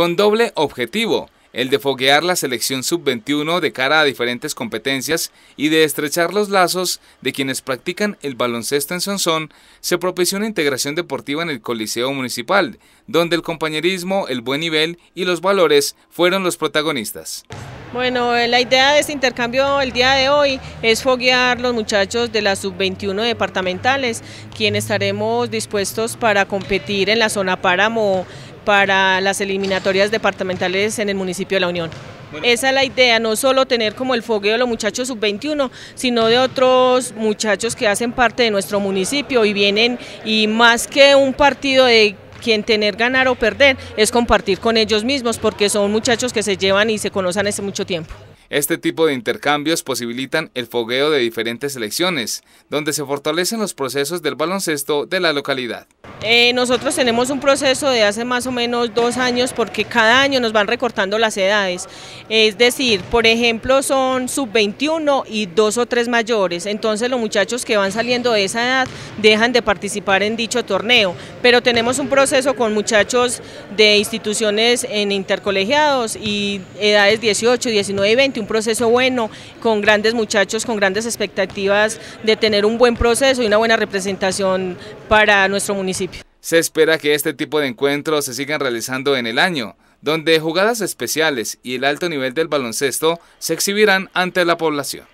con doble objetivo, el de foguear la selección sub-21 de cara a diferentes competencias y de estrechar los lazos de quienes practican el baloncesto en Sonsón, se propició una integración deportiva en el Coliseo Municipal, donde el compañerismo, el buen nivel y los valores fueron los protagonistas. Bueno, eh, la idea de este intercambio el día de hoy es foguear los muchachos de las sub-21 departamentales, quienes estaremos dispuestos para competir en la zona páramo para las eliminatorias departamentales en el municipio de La Unión. Esa es la idea, no solo tener como el fogueo de los muchachos sub-21, sino de otros muchachos que hacen parte de nuestro municipio y vienen, y más que un partido de quien tener ganar o perder, es compartir con ellos mismos, porque son muchachos que se llevan y se conocen hace mucho tiempo. Este tipo de intercambios posibilitan el fogueo de diferentes selecciones, donde se fortalecen los procesos del baloncesto de la localidad. Eh, nosotros tenemos un proceso de hace más o menos dos años porque cada año nos van recortando las edades. Es decir, por ejemplo, son sub-21 y dos o tres mayores. Entonces los muchachos que van saliendo de esa edad dejan de participar en dicho torneo. Pero tenemos un proceso con muchachos de instituciones en intercolegiados y edades 18, 19 y 20. Un proceso bueno con grandes muchachos, con grandes expectativas de tener un buen proceso y una buena representación para nuestro municipio. Se espera que este tipo de encuentros se sigan realizando en el año, donde jugadas especiales y el alto nivel del baloncesto se exhibirán ante la población.